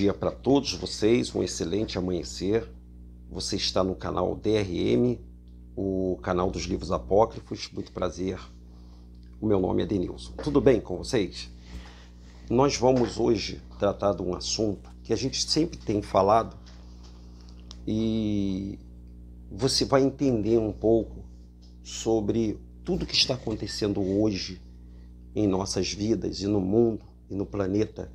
dia para todos vocês, um excelente amanhecer. Você está no canal DRM, o canal dos livros apócrifos. Muito prazer. O meu nome é Denilson. Tudo bem com vocês? Nós vamos hoje tratar de um assunto que a gente sempre tem falado e você vai entender um pouco sobre tudo que está acontecendo hoje em nossas vidas e no mundo e no planeta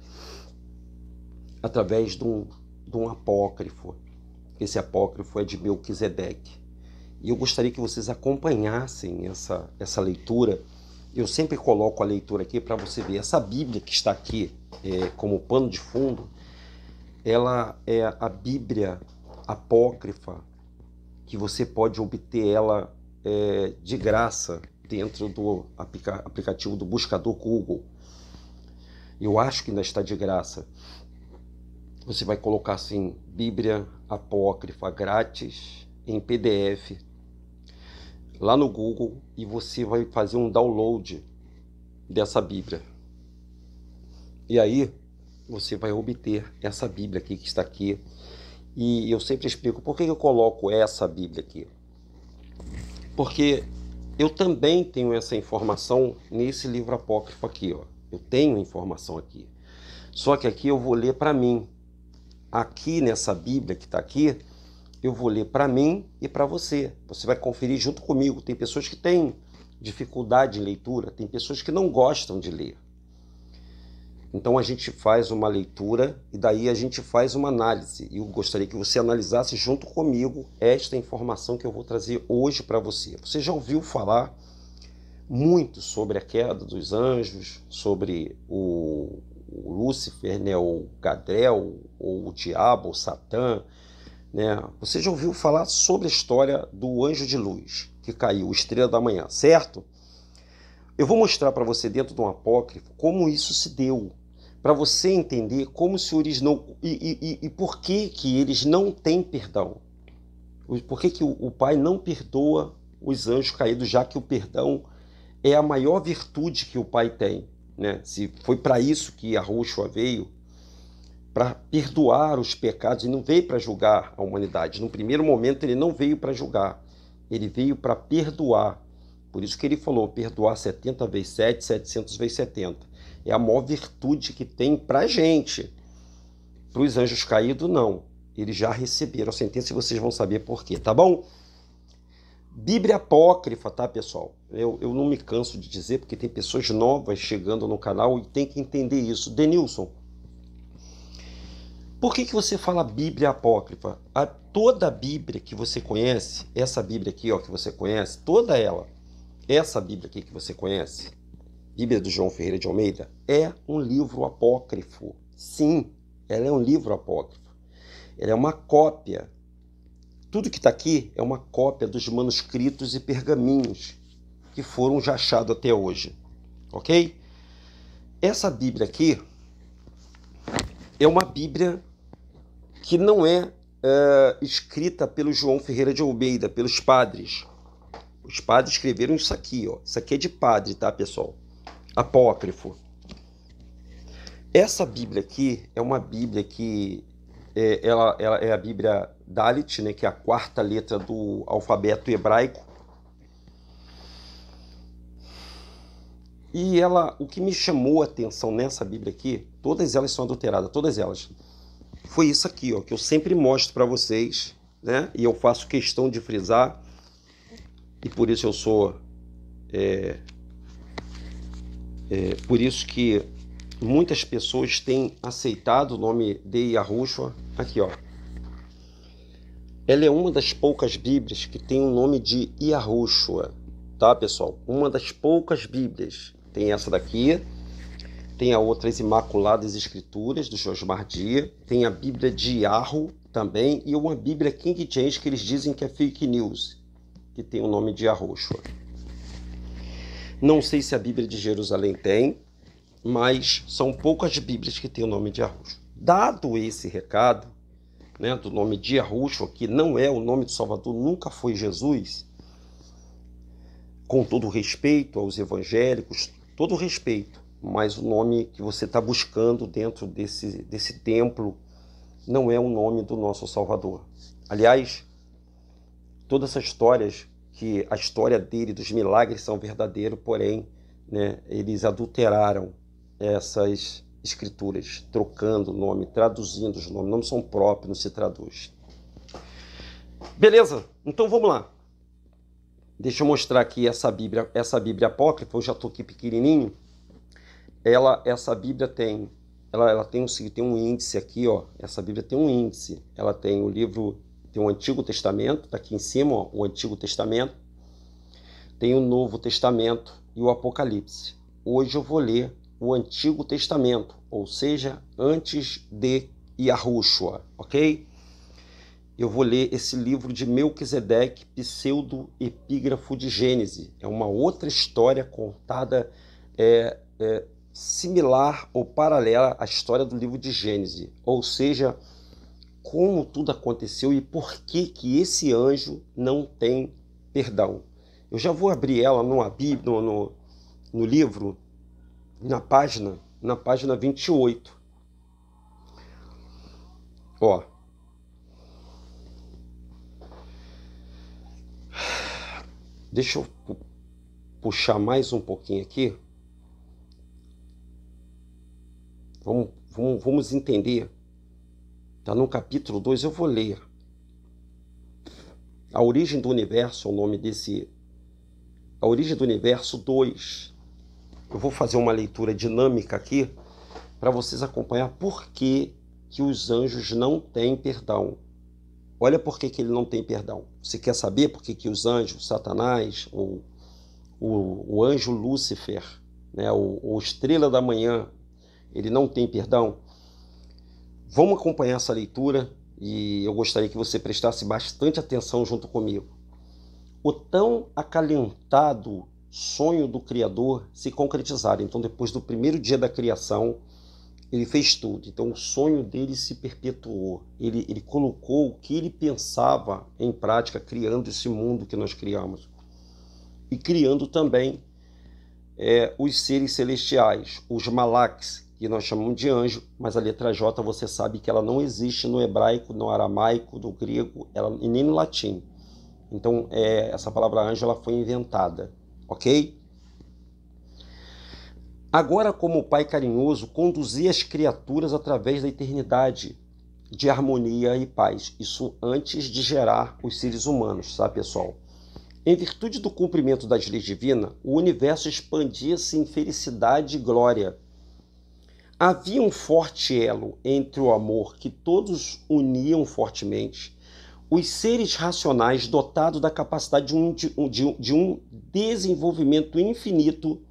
através de um, de um apócrifo. Esse apócrifo é de Melquisedeque. E eu gostaria que vocês acompanhassem essa, essa leitura. Eu sempre coloco a leitura aqui para você ver. Essa Bíblia que está aqui é, como pano de fundo, ela é a Bíblia apócrifa que você pode obter ela é, de graça dentro do aplicativo do buscador Google. Eu acho que ainda está de graça. Você vai colocar assim: Bíblia Apócrifa grátis em PDF lá no Google e você vai fazer um download dessa Bíblia. E aí você vai obter essa Bíblia aqui que está aqui. E eu sempre explico por que eu coloco essa Bíblia aqui. Porque eu também tenho essa informação nesse livro apócrifo aqui, ó. Eu tenho informação aqui. Só que aqui eu vou ler para mim, aqui nessa Bíblia que está aqui, eu vou ler para mim e para você. Você vai conferir junto comigo. Tem pessoas que têm dificuldade em leitura, tem pessoas que não gostam de ler. Então a gente faz uma leitura e daí a gente faz uma análise. E eu gostaria que você analisasse junto comigo esta informação que eu vou trazer hoje para você. Você já ouviu falar muito sobre a queda dos anjos, sobre o o Lúcifer, né, ou Gadrel, ou o Diabo, ou Satã. Né? Você já ouviu falar sobre a história do anjo de luz que caiu, estrela da manhã, certo? Eu vou mostrar para você dentro de um apócrifo como isso se deu, para você entender como se originou e, e, e, por que que eles não têm perdão. Por que, que o, o Pai não perdoa os anjos caídos, já que o perdão é a maior virtude que o Pai tem né? se foi para isso que a Rússia veio, para perdoar os pecados, e não veio para julgar a humanidade. No primeiro momento, ele não veio para julgar, ele veio para perdoar. Por isso que ele falou: perdoar 70 vezes 7, 700 vezes 70. É a maior virtude que tem para gente. Para os anjos caídos, não. Eles já receberam a sentença e vocês vão saber por quê, tá bom? Bíblia apócrifa, tá, pessoal? Eu, eu não me canso de dizer, porque tem pessoas novas chegando no canal e tem que entender isso. Denilson, por que, que você fala Bíblia apócrifa? A, toda a Bíblia que você conhece, essa Bíblia aqui ó, que você conhece, toda ela, essa Bíblia aqui que você conhece, Bíblia do João Ferreira de Almeida, é um livro apócrifo. Sim, ela é um livro apócrifo. Ela é uma cópia tudo que está aqui é uma cópia dos manuscritos e pergaminhos que foram já achados até hoje, ok? Essa Bíblia aqui é uma Bíblia que não é, é escrita pelo João Ferreira de Almeida, pelos padres. Os padres escreveram isso aqui, ó. Isso aqui é de padre, tá, pessoal? Apócrifo. Essa Bíblia aqui é uma Bíblia que é, ela, ela é a Bíblia Dalit, né, que é a quarta letra do alfabeto hebraico. E ela, o que me chamou a atenção nessa Bíblia aqui, todas elas são adulteradas, todas elas. Foi isso aqui, ó, que eu sempre mostro para vocês, né? E eu faço questão de frisar. E por isso eu sou é, é, por isso que muitas pessoas têm aceitado o nome de Yahushua. Aqui, ó. Ela é uma das poucas Bíblias que tem o nome de Yahushua, tá pessoal? Uma das poucas Bíblias. Tem essa daqui, tem a outras Imaculadas Escrituras, do Jorge Mardia, tem a Bíblia de Yarro também, e uma Bíblia King James que eles dizem que é fake news, que tem o nome de Yahushua. Não sei se a Bíblia de Jerusalém tem, mas são poucas Bíblias que têm o nome de Yahushua. Dado esse recado, né, do nome Dia Russo que não é o nome do Salvador, nunca foi Jesus, com todo respeito aos evangélicos, todo respeito, mas o nome que você está buscando dentro desse, desse templo não é o nome do nosso Salvador. Aliás, todas essas histórias que a história dele dos milagres são verdadeiros, porém, né, eles adulteraram essas escrituras, trocando nome, traduzindo os nomes, não são próprios, não se traduz. Beleza? Então vamos lá. Deixa eu mostrar aqui essa Bíblia, essa Bíblia apócrifa, eu já estou aqui pequenininho. Ela, essa Bíblia tem, ela, ela tem um, tem um índice aqui, ó. Essa Bíblia tem um índice. Ela tem o livro, tem o Antigo Testamento, está aqui em cima, ó, o Antigo Testamento. Tem o Novo Testamento e o Apocalipse. Hoje eu vou ler o Antigo Testamento, ou seja, antes de Yahushua, ok? Eu vou ler esse livro de Melquisedeque, Pseudo-Epígrafo de Gênese. É uma outra história contada é, é, similar ou paralela à história do livro de Gênese, ou seja, como tudo aconteceu e por que, que esse anjo não tem perdão. Eu já vou abrir ela no, no, no, no livro na página, na página 28. Ó. Deixa eu puxar mais um pouquinho aqui. Vamos, vamos, vamos entender. tá no capítulo 2, eu vou ler. A origem do universo é o nome desse. A origem do universo 2. Eu vou fazer uma leitura dinâmica aqui para vocês acompanhar por que, que os anjos não têm perdão. Olha por que, que ele não tem perdão. Você quer saber por que, que os anjos, Satanás, ou o, o anjo Lúcifer, né, o, o estrela da manhã, ele não tem perdão? Vamos acompanhar essa leitura e eu gostaria que você prestasse bastante atenção junto comigo. O tão acalentado sonho do Criador se concretizar. Então, depois do primeiro dia da criação, ele fez tudo. Então, o sonho dele se perpetuou. Ele, ele colocou o que ele pensava em prática, criando esse mundo que nós criamos. E criando também é, os seres celestiais, os malaks, que nós chamamos de anjo, mas a letra J você sabe que ela não existe no hebraico, no aramaico, no grego ela, e nem no latim. Então, é, essa palavra anjo ela foi inventada ok? Agora, como o Pai carinhoso, conduzia as criaturas através da eternidade de harmonia e paz. Isso antes de gerar os seres humanos, sabe, pessoal? Em virtude do cumprimento das leis divinas, o universo expandia-se em felicidade e glória. Havia um forte elo entre o amor que todos uniam fortemente os seres racionais dotados da capacidade de um, de, de um desenvolvimento infinito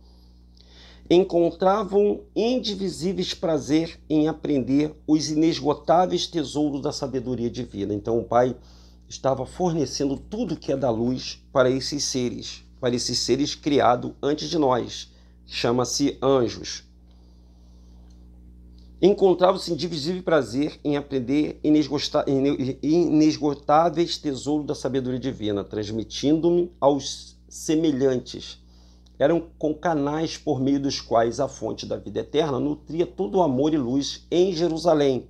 encontravam indivisíveis prazer em aprender os inesgotáveis tesouros da sabedoria divina. Então o Pai estava fornecendo tudo que é da luz para esses seres, para esses seres criados antes de nós. Chama-se anjos. Encontrava-se indivisível prazer em aprender inesgotáveis tesouros da sabedoria divina, transmitindo-me aos semelhantes. Eram com canais por meio dos quais a fonte da vida eterna nutria todo o amor e luz em Jerusalém.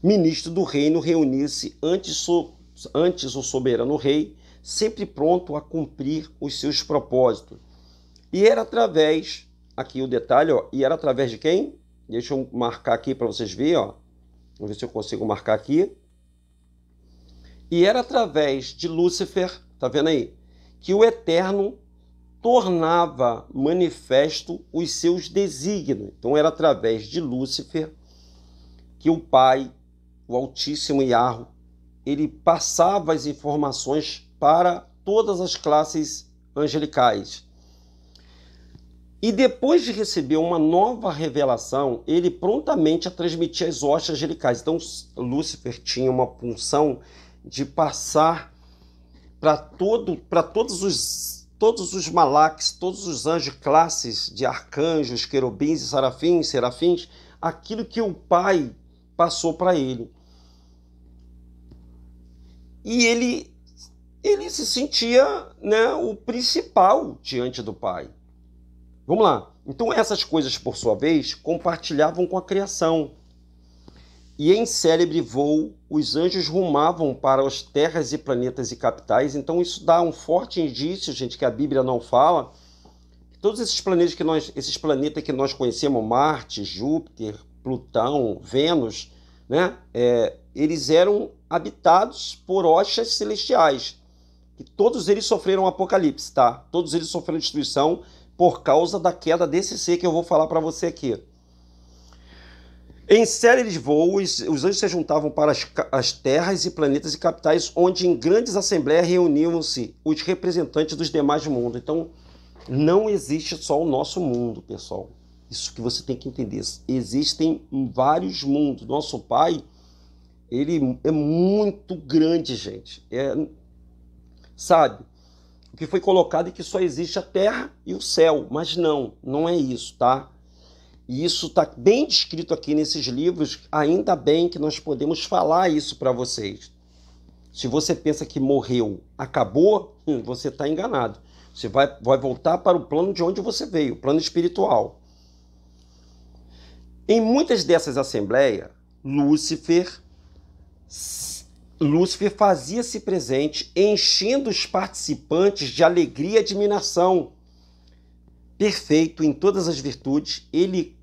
Ministro do reino reunisse antes, so, antes o soberano rei, sempre pronto a cumprir os seus propósitos. E era através, aqui o detalhe, ó, e era através de quem? Deixa eu marcar aqui para vocês verem, ó. Vamos ver se eu consigo marcar aqui. E era através de Lúcifer, tá vendo aí? Que o Eterno tornava manifesto os seus desígnios. Então era através de Lúcifer que o Pai, o Altíssimo Iarro, ele passava as informações para todas as classes angelicais. E depois de receber uma nova revelação, ele prontamente a transmitia às hostes angelicais. Então, Lúcifer tinha uma punção de passar para todo, para todos os todos os malaques, todos os anjos classes de arcanjos, querubins e serafins, serafins, aquilo que o pai passou para ele. E ele ele se sentia, né, o principal diante do pai. Vamos lá. Então essas coisas, por sua vez, compartilhavam com a criação. E em célebre voo, os anjos rumavam para as terras e planetas e capitais. Então isso dá um forte indício, gente, que a Bíblia não fala. Todos esses planetas que nós, esses planetas que nós conhecemos, Marte, Júpiter, Plutão, Vênus, né? É, eles eram habitados por hostes celestiais. Que todos eles sofreram um apocalipse, tá? Todos eles sofreram destruição por causa da queda desse ser que eu vou falar para você aqui. Em de voos, os anjos se juntavam para as, as, terras e planetas e capitais, onde em grandes assembleias reuniam-se os representantes dos demais mundos. Então, não existe só o nosso mundo, pessoal. Isso que você tem que entender. Existem vários mundos. Nosso Pai, ele é muito grande, gente. É, sabe? que foi colocado e que só existe a terra e o céu. Mas não, não é isso, tá? E isso está bem descrito aqui nesses livros, ainda bem que nós podemos falar isso para vocês. Se você pensa que morreu, acabou, hum, você está enganado. Você vai, vai voltar para o plano de onde você veio, o plano espiritual. Em muitas dessas assembleias, Lúcifer Lúcifer fazia-se presente, enchendo os participantes de alegria e admiração. Perfeito em todas as virtudes, ele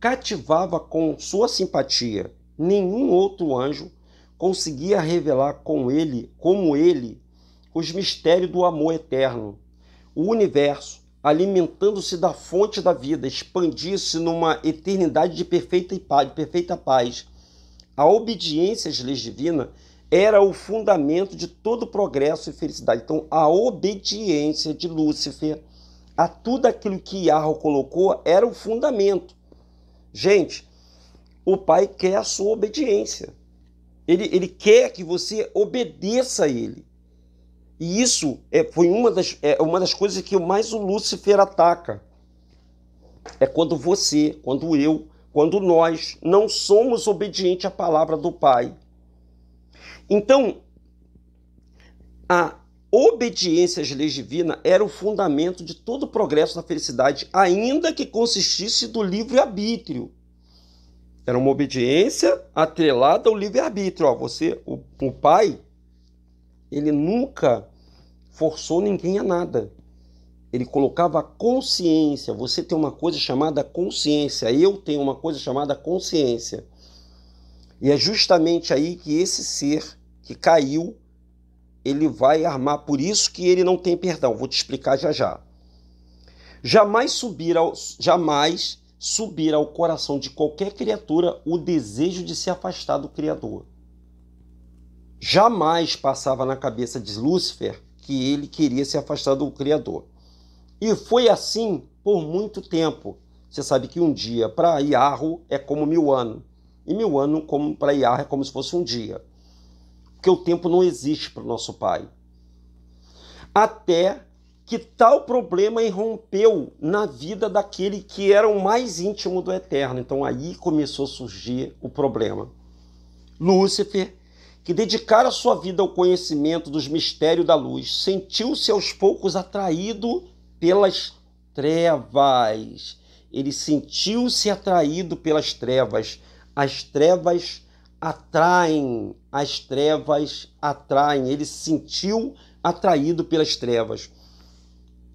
cativava com sua simpatia. Nenhum outro anjo conseguia revelar com ele, como ele, os mistérios do amor eterno. O universo, alimentando-se da fonte da vida, expandia-se numa eternidade de perfeita, paz, de perfeita paz a obediência às leis divinas era o fundamento de todo progresso e felicidade. Então, a obediência de Lúcifer a tudo aquilo que Yarro colocou era o fundamento. Gente, o pai quer a sua obediência. Ele, ele quer que você obedeça a ele. E isso é, foi uma das, é, uma das coisas que mais o Lúcifer ataca. É quando você, quando eu, quando nós não somos obedientes à palavra do Pai. Então, a obediência às leis divinas era o fundamento de todo o progresso da felicidade, ainda que consistisse do livre-arbítrio. Era uma obediência atrelada ao livre-arbítrio. Você, o, o pai, ele nunca forçou ninguém a nada ele colocava a consciência. Você tem uma coisa chamada consciência, eu tenho uma coisa chamada consciência. E é justamente aí que esse ser que caiu, ele vai armar. Por isso que ele não tem perdão. Vou te explicar já já. Jamais subir ao, jamais subir ao coração de qualquer criatura o desejo de se afastar do Criador. Jamais passava na cabeça de Lúcifer que ele queria se afastar do Criador. E foi assim por muito tempo. Você sabe que um dia para Iarro é como mil anos. E mil anos para Iarro é como se fosse um dia. Porque o tempo não existe para o nosso pai. Até que tal problema irrompeu na vida daquele que era o mais íntimo do Eterno. Então aí começou a surgir o problema. Lúcifer, que dedicara sua vida ao conhecimento dos mistérios da luz, sentiu-se aos poucos atraído pelas trevas. Ele sentiu-se atraído pelas trevas. As trevas atraem, as trevas atraem. Ele se sentiu atraído pelas trevas.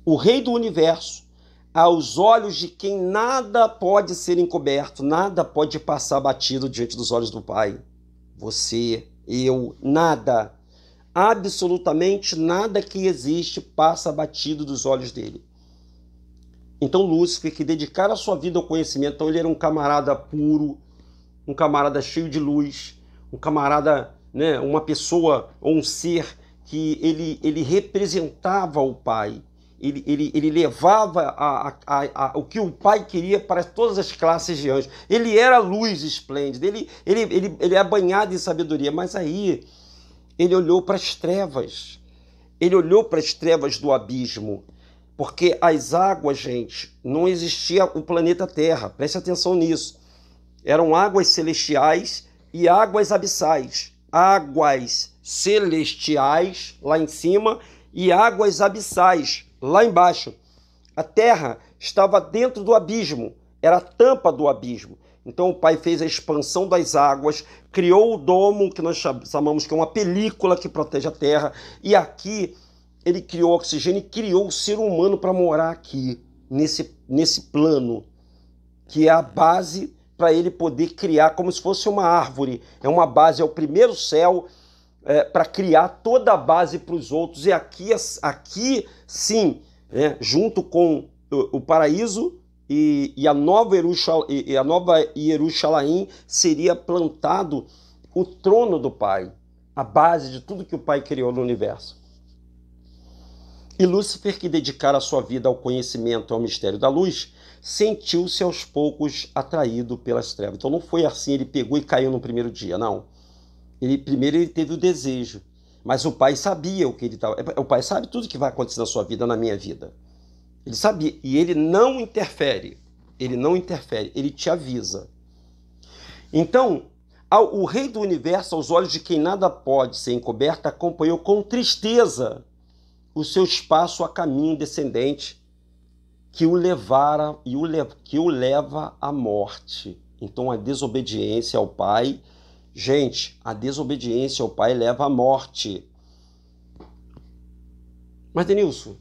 O rei do universo, aos olhos de quem nada pode ser encoberto, nada pode passar batido diante dos olhos do Pai. Você, eu, nada absolutamente nada que existe passa batido dos olhos dele. Então Lúcifer, que dedicara a sua vida ao conhecimento, então ele era um camarada puro, um camarada cheio de luz, um camarada, né, uma pessoa ou um ser que ele, ele representava o pai, ele, ele, ele levava a, a, a, o que o pai queria para todas as classes de anjos. Ele era luz esplêndida, ele, ele, ele, ele é banhado em sabedoria, mas aí ele olhou para as trevas. Ele olhou para as trevas do abismo. Porque as águas, gente, não existia o planeta Terra. Preste atenção nisso. Eram águas celestiais e águas abissais. Águas celestiais lá em cima e águas abissais lá embaixo. A terra estava dentro do abismo, era a tampa do abismo. Então o pai fez a expansão das águas, criou o domo, que nós chamamos que é uma película que protege a terra, e aqui ele criou oxigênio e criou o ser humano para morar aqui, nesse, nesse plano, que é a base para ele poder criar como se fosse uma árvore. É uma base, é o primeiro céu é, para criar toda a base para os outros. E aqui, aqui sim, né, junto com o, o paraíso, e, e, a nova e a nova seria plantado o trono do Pai, a base de tudo que o Pai criou no universo. E Lúcifer, que dedicara sua vida ao conhecimento e ao mistério da luz, sentiu-se aos poucos atraído pelas trevas. Então não foi assim, ele pegou e caiu no primeiro dia, não. Ele primeiro ele teve o desejo, mas o pai sabia o que ele estava. É, o pai sabe tudo que vai acontecer na sua vida, na minha vida. Ele sabia. E ele não interfere. Ele não interfere, ele te avisa. Então, ao, o rei do universo, aos olhos de quem nada pode ser encoberto, acompanhou com tristeza o seu espaço a caminho descendente que o levara e o le, que o leva à morte. Então, a desobediência ao pai, gente, a desobediência ao pai leva à morte. Mas Denilson,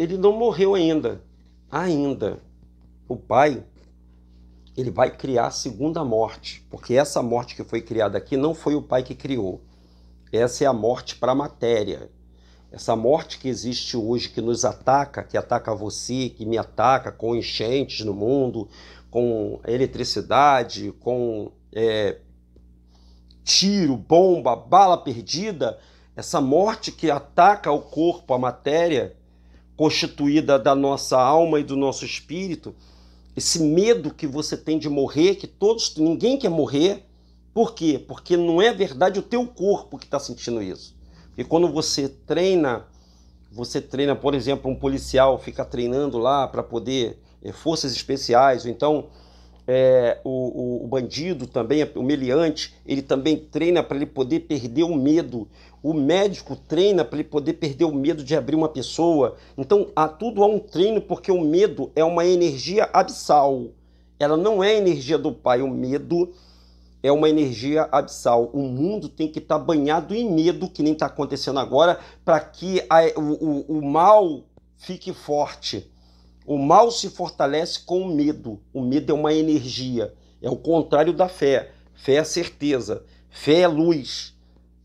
ele não morreu ainda. Ainda. O pai, ele vai criar a segunda morte, porque essa morte que foi criada aqui não foi o pai que criou. Essa é a morte para a matéria. Essa morte que existe hoje, que nos ataca, que ataca você, que me ataca com enchentes no mundo, com eletricidade, com é, tiro, bomba, bala perdida, essa morte que ataca o corpo, a matéria, constituída da nossa alma e do nosso espírito, esse medo que você tem de morrer, que todos, ninguém quer morrer, por quê? Porque não é verdade o teu corpo que está sentindo isso. E quando você treina, você treina, por exemplo, um policial fica treinando lá para poder é, forças especiais, ou então é, o, o, bandido também, o meliante, ele também treina para ele poder perder o medo. O médico treina para ele poder perder o medo de abrir uma pessoa. Então, há tudo há um treino, porque o medo é uma energia abissal. Ela não é a energia do pai, o medo é uma energia abissal. O mundo tem que estar tá banhado em medo, que nem está acontecendo agora, para que a, o, o, o mal fique forte. O mal se fortalece com o medo. O medo é uma energia, é o contrário da fé. Fé é certeza, fé é luz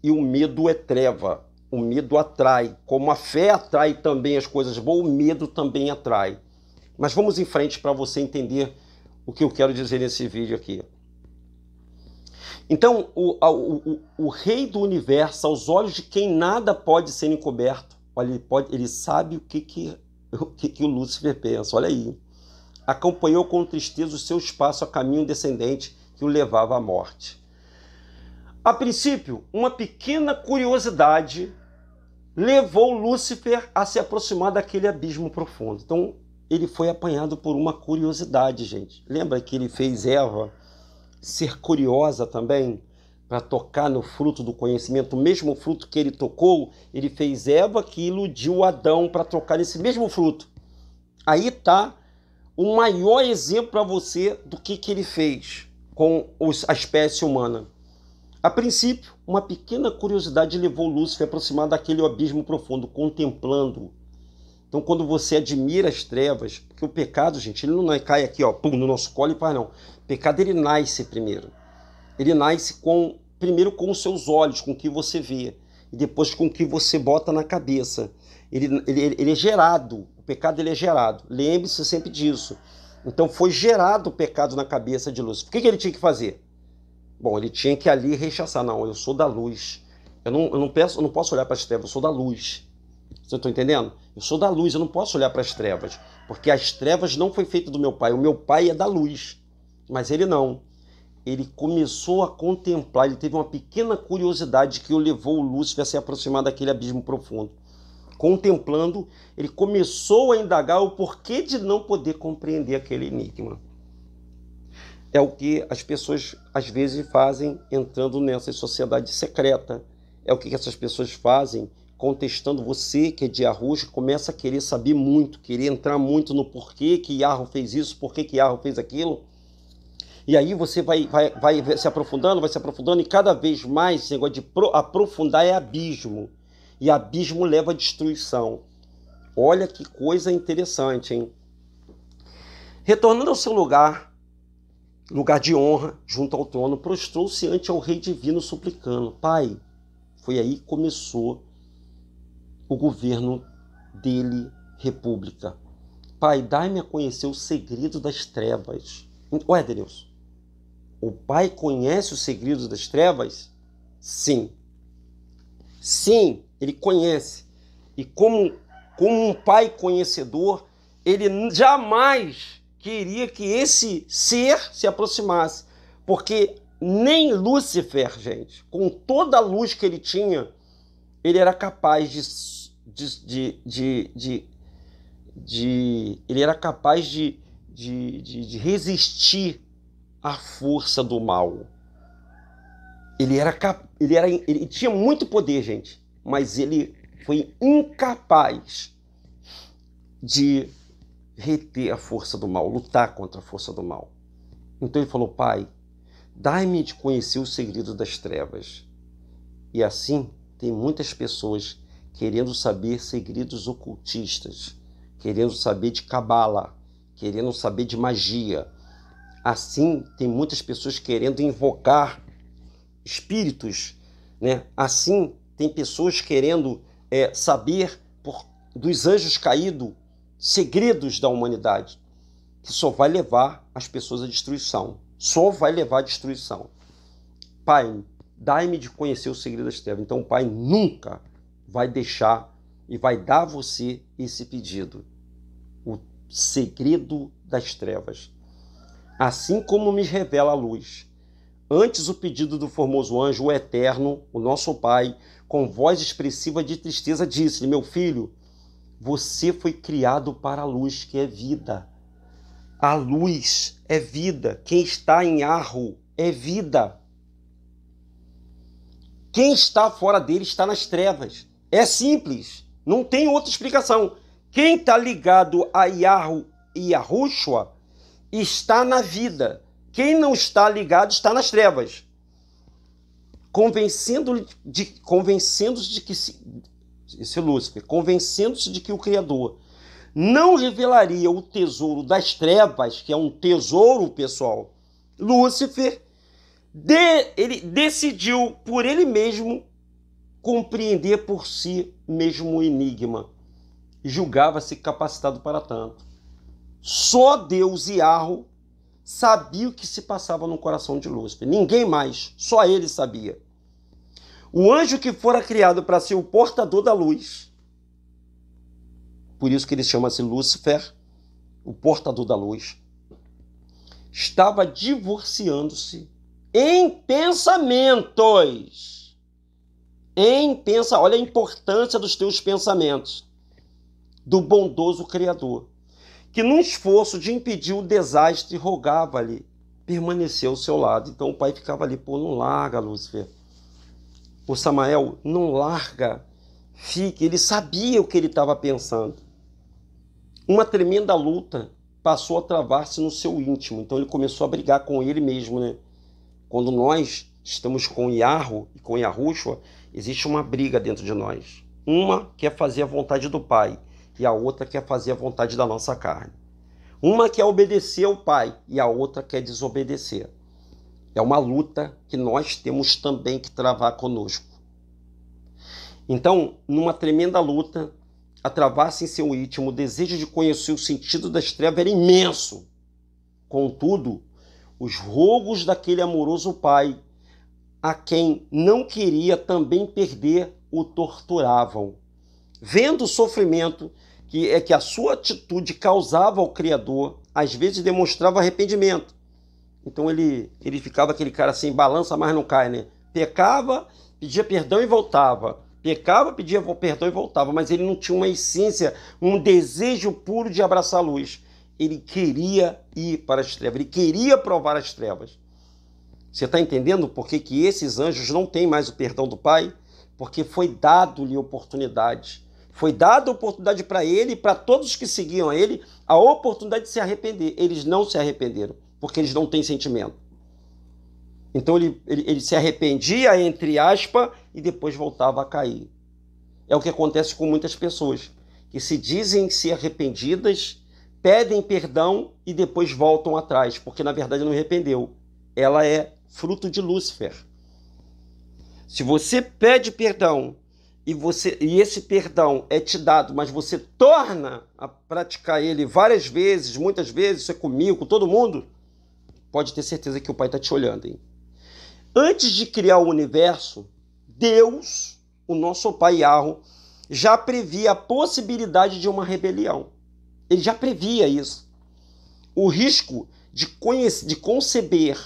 e o medo é treva. O medo atrai, como a fé atrai também as coisas boas, o medo também atrai. Mas vamos em frente para você entender o que eu quero dizer nesse vídeo aqui. Então, o, o, o, o, rei do universo, aos olhos de quem nada pode ser encoberto, olha, ele, pode, ele sabe o que, que que, que o Lúcifer pensa. Olha aí. Acompanhou com tristeza o seu espaço a caminho descendente que o levava à morte. A princípio, uma pequena curiosidade levou Lúcifer a se aproximar daquele abismo profundo. Então, ele foi apanhado por uma curiosidade, gente. Lembra que ele fez Eva ser curiosa também? para tocar no fruto do conhecimento, o mesmo fruto que ele tocou, ele fez Eva que iludiu Adão para tocar nesse mesmo fruto. Aí está o maior exemplo para você do que, que ele fez com os, a espécie humana. A princípio, uma pequena curiosidade levou Lúcifer a aproximar daquele abismo profundo, contemplando. Então, quando você admira as trevas, porque o pecado, gente, ele não é, cai aqui, ó, pum, no nosso colo e faz, não. O pecado, ele nasce primeiro ele nasce com primeiro com os seus olhos, com o que você vê, e depois com o que você bota na cabeça. Ele, ele, ele é gerado, o pecado ele é gerado. Lembre-se sempre disso. Então foi gerado o pecado na cabeça de Lúcifer. O que, que ele tinha que fazer? Bom, ele tinha que ali rechaçar. Não, eu sou da luz. Eu não, eu não, peço, eu não posso olhar para as trevas, eu sou da luz. Você está entendendo? Eu sou da luz, eu não posso olhar para as trevas. Porque as trevas não foi feita do meu pai. O meu pai é da luz. Mas ele não ele começou a contemplar, ele teve uma pequena curiosidade que o levou o Lúcifer a se aproximar daquele abismo profundo. Contemplando, ele começou a indagar o porquê de não poder compreender aquele enigma. É o que as pessoas às vezes fazem entrando nessa sociedade secreta. É o que essas pessoas fazem contestando você que é de Arroz, começa a querer saber muito, querer entrar muito no porquê que Yarro fez isso, porquê que Yarro fez aquilo. E aí você vai, vai, vai se aprofundando, vai se aprofundando, e cada vez mais esse negócio de pro, aprofundar é abismo. E abismo leva à destruição. Olha que coisa interessante, hein? Retornando ao seu lugar, lugar de honra, junto ao trono, prostrou-se ante ao rei divino suplicando: Pai, foi aí que começou o governo dele, república. Pai, dai-me a conhecer o segredo das trevas. Ué, Deus, o Pai conhece os segredos das trevas? Sim. Sim, ele conhece. E como, como um pai conhecedor, ele jamais queria que esse ser se aproximasse. Porque nem Lúcifer, gente, com toda a luz que ele tinha, ele era capaz de. de, de, de, de ele era capaz de, de, de, de resistir a força do mal. Ele era, ele era ele tinha muito poder, gente, mas ele foi incapaz de reter a força do mal, lutar contra a força do mal. Então ele falou: Pai, dai-me de conhecer o segredo das trevas. E assim tem muitas pessoas querendo saber segredos ocultistas, querendo saber de cabala, querendo saber de magia, Assim, tem muitas pessoas querendo invocar espíritos, né? Assim, tem pessoas querendo é, saber por, dos anjos caídos segredos da humanidade, que só vai levar as pessoas à destruição. Só vai levar à destruição. Pai, dai-me de conhecer o segredo das trevas. Então, o Pai nunca vai deixar e vai dar a você esse pedido. O segredo das trevas assim como me revela a luz. Antes o pedido do formoso anjo, o eterno, o nosso Pai, com voz expressiva de tristeza, disse-lhe: Meu filho, você foi criado para a luz que é vida. A luz é vida. Quem está em arro é vida. Quem está fora dele está nas trevas. É simples. Não tem outra explicação. Quem está ligado a Yahu e a Rushua está na vida. Quem não está ligado está nas trevas. convencendo de, convencendo de que se, esse é Lúcifer, convencendo-se de que o Criador não revelaria o tesouro das trevas, que é um tesouro pessoal, Lúcifer de, ele decidiu por ele mesmo compreender por si mesmo o enigma. Julgava-se capacitado para tanto. Só Deus e Arro sabia o que se passava no coração de Lúcifer. Ninguém mais, só ele sabia. O anjo que fora criado para ser o portador da luz, por isso que ele chama-se Lúcifer, o portador da luz, estava divorciando-se em pensamentos. Em pensa, olha a importância dos teus pensamentos do bondoso Criador que, num esforço de impedir o desastre, rogava-lhe permanecer ao seu lado. Então o pai ficava ali, pô, não larga, Lúcifer. O Samael, não larga, fique. Ele sabia o que ele estava pensando. Uma tremenda luta passou a travar-se no seu íntimo. Então ele começou a brigar com ele mesmo, né? Quando nós estamos com Yarro e com Yahushua, existe uma briga dentro de nós. Uma quer fazer a vontade do pai, e a outra quer fazer a vontade da nossa carne. Uma quer obedecer ao Pai e a outra quer desobedecer. É uma luta que nós temos também que travar conosco. Então, numa tremenda luta, a travar-se em seu íntimo, o desejo de conhecer o sentido das trevas era imenso. Contudo, os rogos daquele amoroso pai, a quem não queria também perder, o torturavam. Vendo o sofrimento que é que a sua atitude causava ao Criador, às vezes demonstrava arrependimento. Então ele, ele ficava aquele cara assim, balança, mas não cai, né? Pecava, pedia perdão e voltava. Pecava, pedia perdão e voltava. Mas ele não tinha uma essência, um desejo puro de abraçar a luz. Ele queria ir para as trevas, ele queria provar as trevas. Você está entendendo por que, que esses anjos não têm mais o perdão do Pai? Porque foi dado-lhe oportunidade foi dada a oportunidade para ele e para todos que seguiam a ele a oportunidade de se arrepender. Eles não se arrependeram, porque eles não têm sentimento. Então ele, ele, ele se arrependia, entre aspas, e depois voltava a cair. É o que acontece com muitas pessoas que se dizem se arrependidas, pedem perdão e depois voltam atrás, porque na verdade não arrependeu. Ela é fruto de Lúcifer. Se você pede perdão e você e esse perdão é te dado, mas você torna a praticar ele várias vezes, muitas vezes, isso é comigo, com todo mundo, pode ter certeza que o Pai está te olhando. Hein? Antes de criar o universo, Deus, o nosso Pai Yarro, já previa a possibilidade de uma rebelião. Ele já previa isso. O risco de, conhecer, de conceber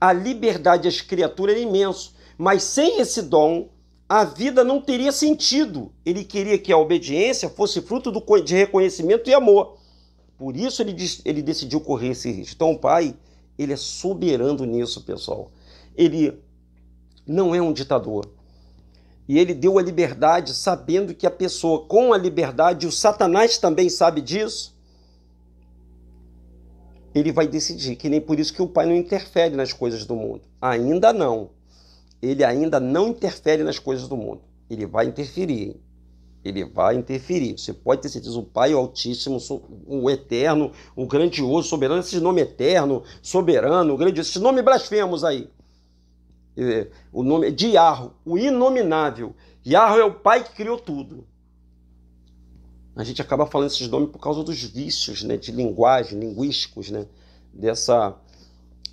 a liberdade das criaturas é imenso, mas sem esse dom a vida não teria sentido. Ele queria que a obediência fosse fruto do, de reconhecimento e amor. Por isso ele, ele decidiu correr esse risco. Então, o pai, ele é soberano nisso, pessoal. Ele não é um ditador. E ele deu a liberdade sabendo que a pessoa com a liberdade, o Satanás também sabe disso, ele vai decidir, que nem por isso que o pai não interfere nas coisas do mundo. Ainda não ele ainda não interfere nas coisas do mundo. Ele vai interferir, hein? Ele vai interferir. Você pode ter certeza, o Pai o Altíssimo, o Eterno, o Grandioso, Soberano, esse nome eterno, soberano, grandioso, esse nome blasfemos aí. É, o nome é de o inominável. Yarro é o Pai que criou tudo. A gente acaba falando esses nomes por causa dos vícios né, de linguagem, linguísticos, né, dessa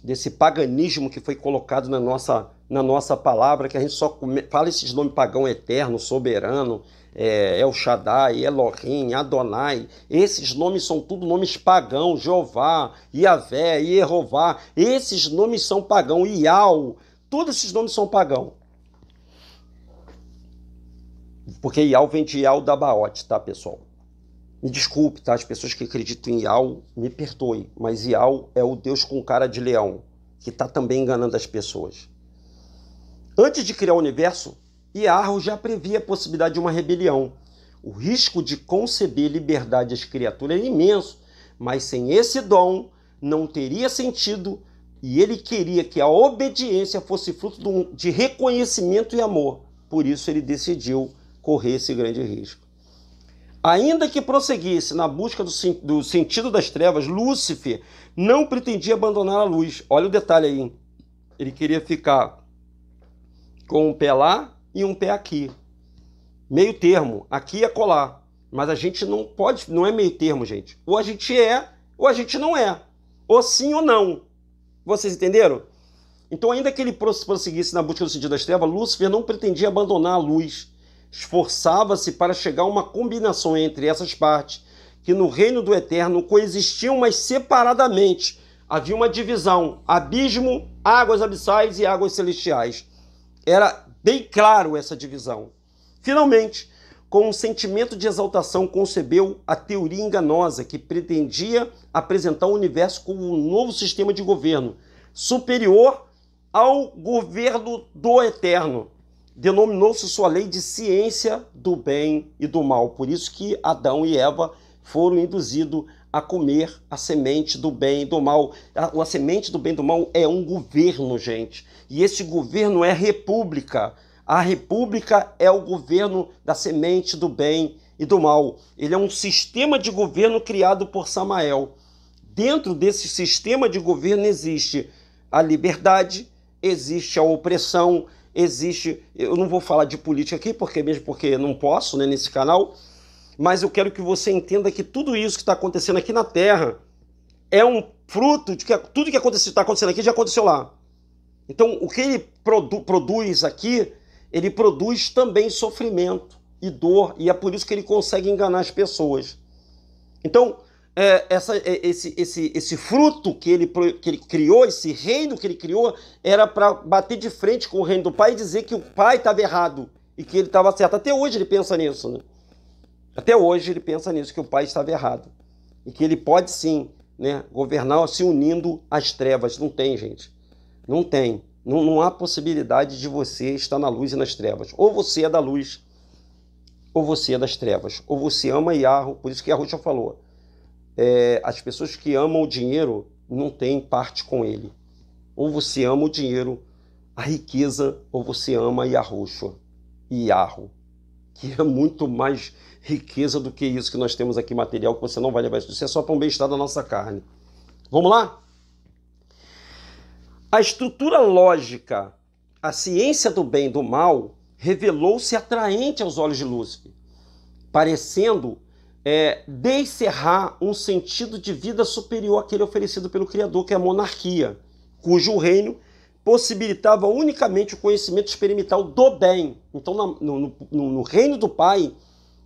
desse paganismo que foi colocado na nossa, na nossa palavra, que a gente só come, fala esses nomes pagão eterno, soberano, é, El Shaddai, Elohim, Adonai, esses nomes são tudo nomes pagão, Jeová, Iavé, Jeová, esses nomes são pagão, Iau, todos esses nomes são pagão. Porque Iau vem de Iau da Baote, tá, pessoal? Me desculpe, tá? As pessoas que acreditam em Yao, me perdoem, mas Yao é o Deus com cara de leão, que está também enganando as pessoas. Antes de criar o universo, Iarro já previa a possibilidade de uma rebelião. O risco de conceber liberdade às criaturas é imenso, mas sem esse dom não teria sentido e ele queria que a obediência fosse fruto de reconhecimento e amor. Por isso ele decidiu correr esse grande risco. Ainda que prosseguisse na busca do, do sentido das trevas, Lúcifer não pretendia abandonar a luz. Olha o detalhe aí. Ele queria ficar com um pé lá e um pé aqui. Meio termo, aqui é colar. Mas a gente não pode, não é meio termo, gente. Ou a gente é, ou a gente não é. Ou sim ou não. Vocês entenderam? Então, ainda que ele prosseguisse na busca do sentido das trevas, Lúcifer não pretendia abandonar a luz esforçava-se para chegar a uma combinação entre essas partes, que no reino do eterno coexistiam, mas separadamente. Havia uma divisão: abismo, águas abissais e águas celestiais. Era bem claro essa divisão. Finalmente, com um sentimento de exaltação, concebeu a teoria enganosa que pretendia apresentar o universo como um novo sistema de governo, superior ao governo do eterno denominou-se sua lei de ciência do bem e do mal. Por isso que Adão e Eva foram induzidos a comer a semente do bem e do mal. A, a, semente do bem e do mal é um governo, gente. E esse governo é república. A república é o governo da semente do bem e do mal. Ele é um sistema de governo criado por Samael. Dentro desse sistema de governo existe a liberdade, existe a opressão, existe. Eu não vou falar de política aqui, porque mesmo porque não posso né, nesse canal, mas eu quero que você entenda que tudo isso que está acontecendo aqui na Terra é um fruto de que tudo que está acontecendo aqui já aconteceu lá. Então, o que ele produ produz aqui, ele produz também sofrimento e dor, e é por isso que ele consegue enganar as pessoas. Então, é, essa, é, esse, esse, esse fruto que ele, que ele criou, esse reino que ele criou, era para bater de frente com o reino do pai e dizer que o pai estava errado e que ele estava certo. Até hoje ele pensa nisso, né? Até hoje ele pensa nisso, que o pai estava errado. E que ele pode sim né, governar se unindo às trevas. Não tem, gente. Não tem. Não, não há possibilidade de você estar na luz e nas trevas. Ou você é da luz, ou você é das trevas. Ou você ama Yahoo, por isso que Yahusha falou é, as pessoas que amam o dinheiro não têm parte com ele. Ou você ama o dinheiro, a riqueza, ou você ama Yahushua e Yarro, que é muito mais riqueza do que isso que nós temos aqui, material que você não vai levar isso. é só para um bem-estar da nossa carne. Vamos lá? A estrutura lógica, a ciência do bem e do mal, revelou-se atraente aos olhos de Lúcifer, parecendo é, descerrar um sentido de vida superior àquele oferecido pelo Criador, que é a monarquia, cujo reino possibilitava unicamente o conhecimento experimental do bem. Então, no, no, no reino do Pai,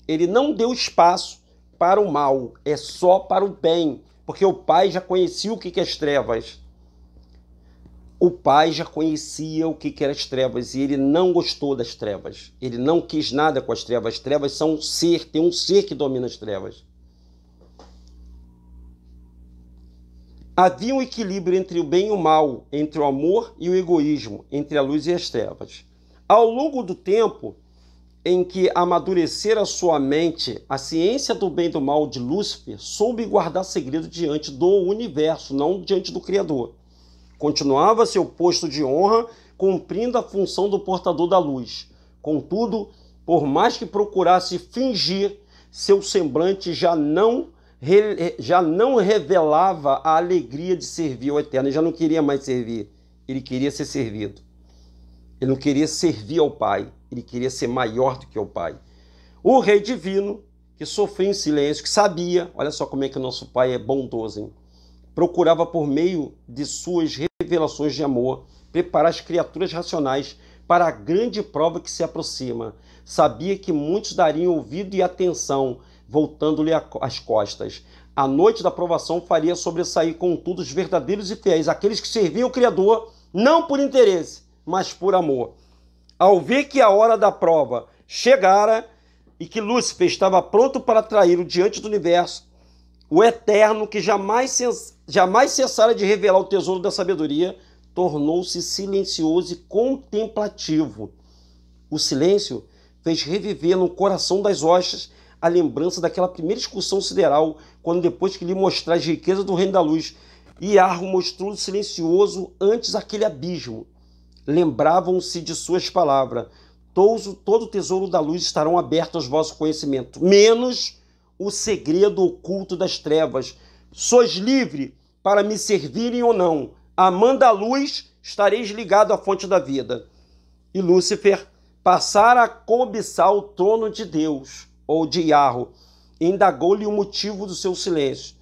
ele não deu espaço para o mal, é só para o bem, porque o Pai já conhecia o que é as trevas o pai já conhecia o que, eram as trevas e ele não gostou das trevas. Ele não quis nada com as trevas. As trevas são um ser, tem um ser que domina as trevas. Havia um equilíbrio entre o bem e o mal, entre o amor e o egoísmo, entre a luz e as trevas. Ao longo do tempo em que amadurecera sua mente, a ciência do bem e do mal de Lúcifer soube guardar segredo diante do universo, não diante do Criador. Continuava seu posto de honra, cumprindo a função do portador da luz. Contudo, por mais que procurasse fingir, seu semblante já não já não revelava a alegria de servir ao Eterno. Ele já não queria mais servir, ele queria ser servido. Ele não queria servir ao Pai, ele queria ser maior do que o Pai. O Rei Divino, que sofria em silêncio, que sabia, olha só como é que o nosso Pai é bondoso, hein? procurava por meio de suas revelações de amor, preparar as criaturas racionais para a grande prova que se aproxima. Sabia que muitos dariam ouvido e atenção, voltando-lhe as costas. A noite da provação faria sobressair, contudo, os verdadeiros e fiéis, aqueles que serviam o Criador, não por interesse, mas por amor. Ao ver que a hora da prova chegara e que Lúcifer estava pronto para traí-lo diante do universo, o Eterno, que jamais, jamais cessara de revelar o tesouro da sabedoria, tornou-se silencioso e contemplativo. O silêncio fez reviver no coração das hostes a lembrança daquela primeira excursão sideral, quando depois que lhe mostrar as riquezas do reino da luz, Iarro mostrou silencioso antes aquele abismo. Lembravam-se de suas palavras. Todo, todo o tesouro da luz estarão aberto aos vossos conhecimentos, menos o segredo oculto das trevas. Sois livre para me servirem ou não. Amando a luz, estareis ligado à fonte da vida. E Lúcifer passara a cobiçar o trono de Deus, ou de Yarro, indagou-lhe o motivo do seu silêncio.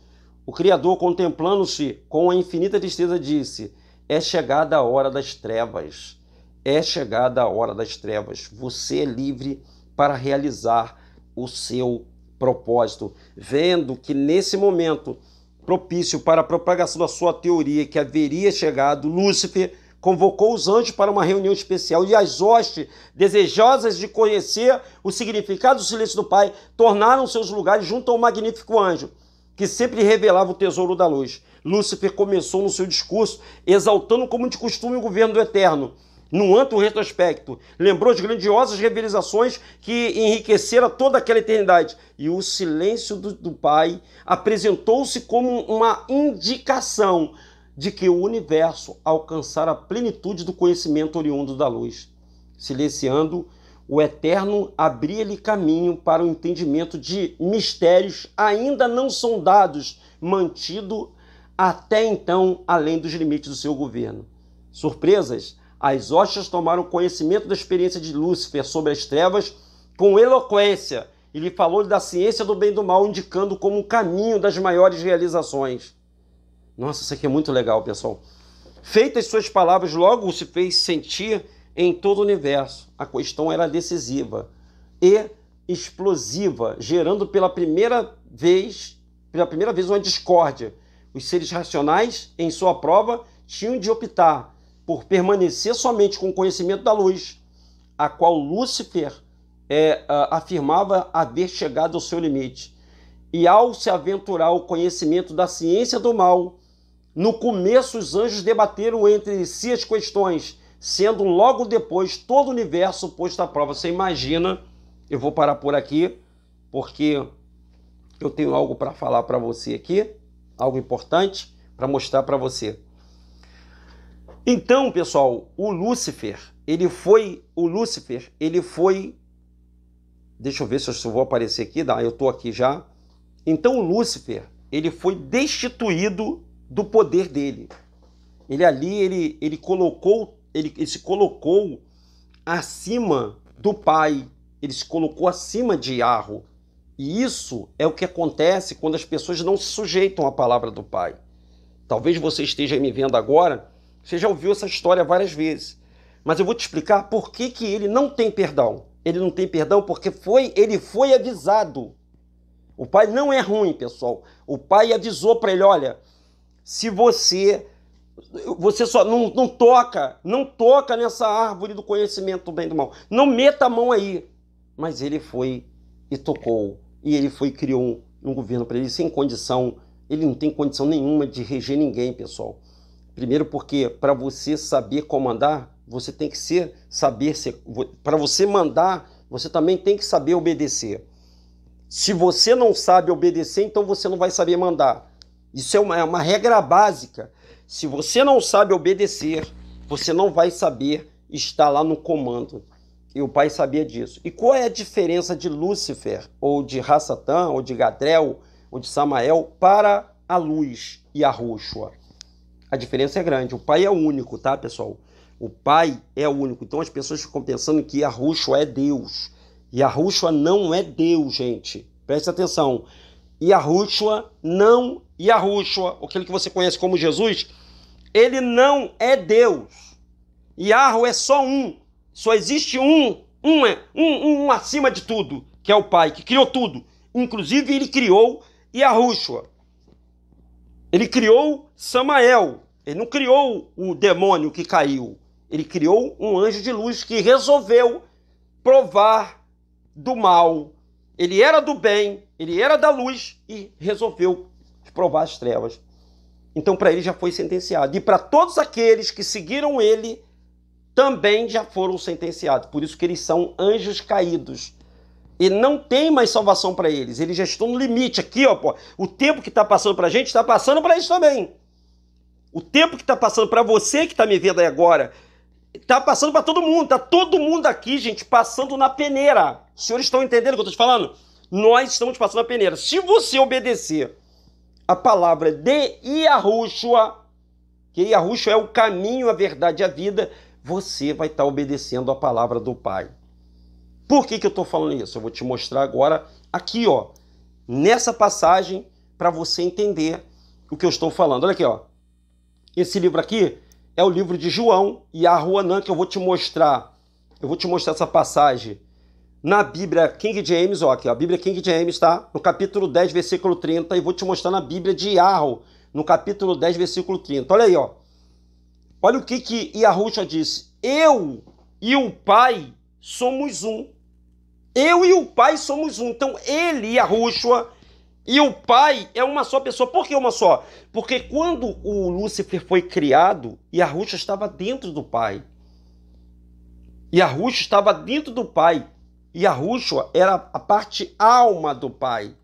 O Criador, contemplando-se com a infinita tristeza, disse: É chegada a hora das trevas. É chegada a hora das trevas. Você é livre para realizar o seu propósito, vendo que nesse momento propício para a propagação da sua teoria que haveria chegado, Lúcifer convocou os anjos para uma reunião especial e as hostes, desejosas de conhecer o significado do silêncio do Pai, tornaram seus lugares junto ao magnífico anjo, que sempre revelava o tesouro da luz. Lúcifer começou no seu discurso exaltando como de costume o governo do Eterno, num anto retrospecto, lembrou as grandiosas revelações que enriqueceram toda aquela eternidade. E o silêncio do, do Pai apresentou-se como uma indicação de que o universo alcançara a plenitude do conhecimento oriundo da luz. Silenciando, o Eterno abria-lhe caminho para o entendimento de mistérios ainda não sondados, mantido até então além dos limites do seu governo. Surpresas as hostes tomaram conhecimento da experiência de Lúcifer sobre as trevas com eloquência e lhe falou da ciência do bem e do mal, indicando como o caminho das maiores realizações. Nossa, isso aqui é muito legal, pessoal. Feitas suas palavras, logo se fez sentir em todo o universo. A questão era decisiva e explosiva, gerando pela primeira vez, pela primeira vez uma discórdia. Os seres racionais, em sua prova, tinham de optar por permanecer somente com o conhecimento da luz, a qual Lúcifer é, afirmava haver chegado ao seu limite. E ao se aventurar o conhecimento da ciência do mal, no começo os anjos debateram entre si as questões, sendo logo depois todo o universo posto à prova. Você imagina, eu vou parar por aqui, porque eu tenho algo para falar para você aqui, algo importante para mostrar para você. Então, pessoal, o Lúcifer, ele foi o Lúcifer, ele foi Deixa eu ver se eu vou aparecer aqui, dá, eu tô aqui já. Então, o Lúcifer, ele foi destituído do poder dele. Ele ali, ele, ele colocou, ele, ele se colocou acima do pai, ele se colocou acima de Arro. E isso é o que acontece quando as pessoas não se sujeitam à palavra do pai. Talvez você esteja me vendo agora você já ouviu essa história várias vezes. Mas eu vou te explicar por que, que ele não tem perdão. Ele não tem perdão porque foi, ele foi avisado. O pai não é ruim, pessoal. O pai avisou para ele, olha, se você você só não, não toca, não toca nessa árvore do conhecimento do bem e do mal. Não meta a mão aí. Mas ele foi e tocou. E ele foi criou um, um governo para ele sem condição. Ele não tem condição nenhuma de reger ninguém, pessoal. Primeiro porque para você saber comandar, você tem que ser saber ser, para você mandar, você também tem que saber obedecer. Se você não sabe obedecer, então você não vai saber mandar. Isso é uma, é uma regra básica. Se você não sabe obedecer, você não vai saber estar lá no comando. E o pai sabia disso. E qual é a diferença de Lúcifer, ou de Rassatã, ou de Gadrel, ou de Samael, para a luz e a Rúshua? A diferença é grande. O pai é o único, tá, pessoal? O pai é o único. Então as pessoas ficam pensando que a Yahushua é Deus. E a Yahushua não é Deus, gente. Preste atenção. E a Yahushua não... e a Yahushua, aquele que você conhece como Jesus, ele não é Deus. Yarro é só um. Só existe um. Um é um, um acima de tudo, que é o Pai, que criou tudo. Inclusive, ele criou Yahushua. Ele criou Samael. Ele não criou o demônio que caiu. Ele criou um anjo de luz que resolveu provar do mal. Ele era do bem, ele era da luz e resolveu provar as trevas. Então, para ele já foi sentenciado. E para todos aqueles que seguiram ele, também já foram sentenciados. Por isso que eles são anjos caídos. E não tem mais salvação para eles. Eles já estão no limite aqui, ó. Pô. O tempo que está passando para a gente está passando para eles também. O tempo que está passando para você que está me vendo aí agora, está passando para todo mundo. Está todo mundo aqui, gente, passando na peneira. Os senhores estão entendendo o que eu estou te falando? Nós estamos passando na peneira. Se você obedecer a palavra de Yahushua, que Yahushua é o caminho, a verdade e a vida, você vai estar tá obedecendo a palavra do Pai. Por que, que eu estou falando isso? Eu vou te mostrar agora, aqui, ó, nessa passagem, para você entender o que eu estou falando. Olha aqui, ó. Esse livro aqui é o livro de João e Arruanã que eu vou te mostrar. Eu vou te mostrar essa passagem na Bíblia King James, ó, aqui, ó, a Bíblia King James, tá? No capítulo 10, versículo 30, e vou te mostrar na Bíblia de Yahoo, no capítulo 10, versículo 30. Olha aí, ó. Olha o que que Yahushua disse. Eu e o Pai somos um. Eu e o Pai somos um. Então ele, Yahushua, e o pai é uma só pessoa. Por que uma só? Porque quando o Lúcifer foi criado, e a Rússia estava dentro do pai. E a Rússia estava dentro do pai. E a Rússia era a parte alma do pai.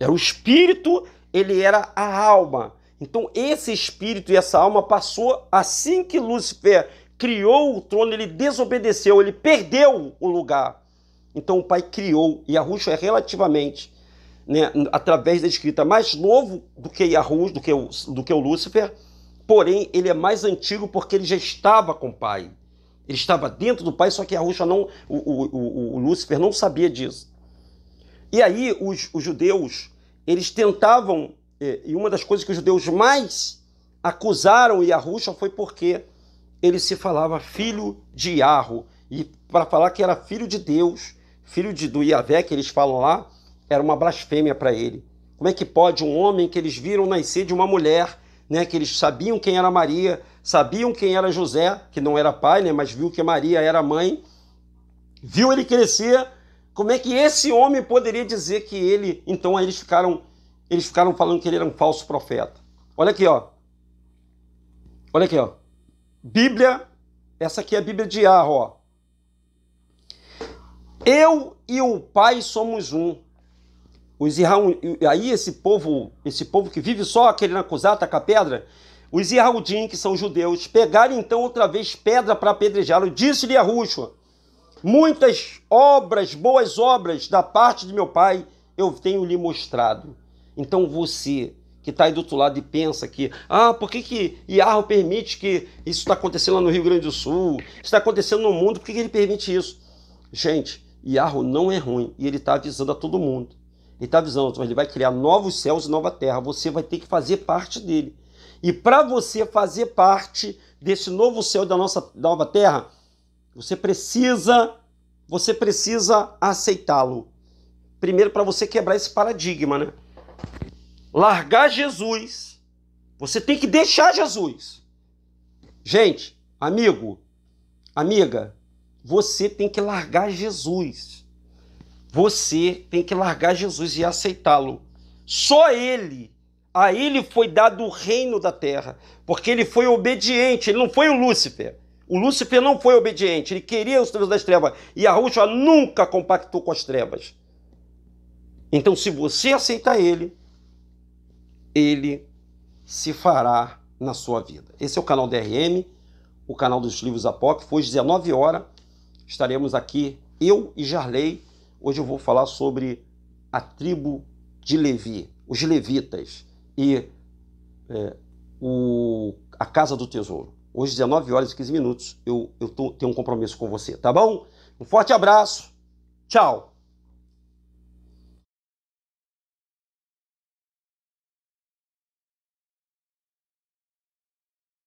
Era o espírito, ele era a alma. Então esse espírito e essa alma passou assim que Lúcifer criou o trono, ele desobedeceu, ele perdeu o lugar. Então o pai criou e a Rússia é relativamente né, através da escrita, mais novo do que Yahus, do que, o, do que o Lúcifer, porém ele é mais antigo porque ele já estava com o pai. Ele estava dentro do pai, só que Yahusha não, o, o, o, o Lúcifer não sabia disso. E aí os, os judeus, eles tentavam, é, e uma das coisas que os judeus mais acusaram Yahusha foi porque ele se falava filho de Yarro. E para falar que era filho de Deus, filho de, do Iavé, que eles falam lá, era uma blasfêmia para ele. Como é que pode um homem que eles viram nascer de uma mulher, né, que eles sabiam quem era Maria, sabiam quem era José, que não era pai, né, mas viu que Maria era mãe, viu ele crescer, como é que esse homem poderia dizer que ele, então eles ficaram, eles ficaram falando que ele era um falso profeta. Olha aqui, ó. Olha aqui, ó. Bíblia, essa aqui é a Bíblia de Arro, ó. Eu e o Pai somos um. Os aí esse povo, esse povo que vive só querendo acusar, tacar pedra, os Irraudim, que são judeus, pegaram então outra vez pedra para apedrejá-lo. Disse-lhe a Rússia, muitas obras, boas obras da parte de meu pai, eu tenho lhe mostrado. Então você que está aí do outro lado e pensa que, ah, por que, que Iarro permite que isso está acontecendo lá no Rio Grande do Sul, está acontecendo no mundo, por que, que ele permite isso? Gente, Iarro não é ruim e ele está avisando a todo mundo. Ele está avisando, mas ele vai criar novos céus e nova terra. Você vai ter que fazer parte dele. E para você fazer parte desse novo céu da nossa da nova terra, você precisa você precisa aceitá-lo. Primeiro para você quebrar esse paradigma, né? Largar Jesus. Você tem que deixar Jesus. Gente, amigo, amiga, você tem que largar Jesus. Você tem que largar Jesus e aceitá-lo. Só ele. A ele foi dado o reino da terra, porque ele foi obediente, ele não foi o Lúcifer. O Lúcifer não foi obediente, ele queria os trevas das trevas. E a Rússia nunca compactou com as trevas. Então, se você aceitar ele, ele se fará na sua vida. Esse é o canal DRM, o canal dos livros apócrifos. Hoje, 19 horas, estaremos aqui, eu e Jarley Hoje eu vou falar sobre a tribo de Levi, os levitas e é, o, a casa do tesouro. Hoje, 19 horas e 15 minutos, eu, eu tô, tenho um compromisso com você, tá bom? Um forte abraço, tchau!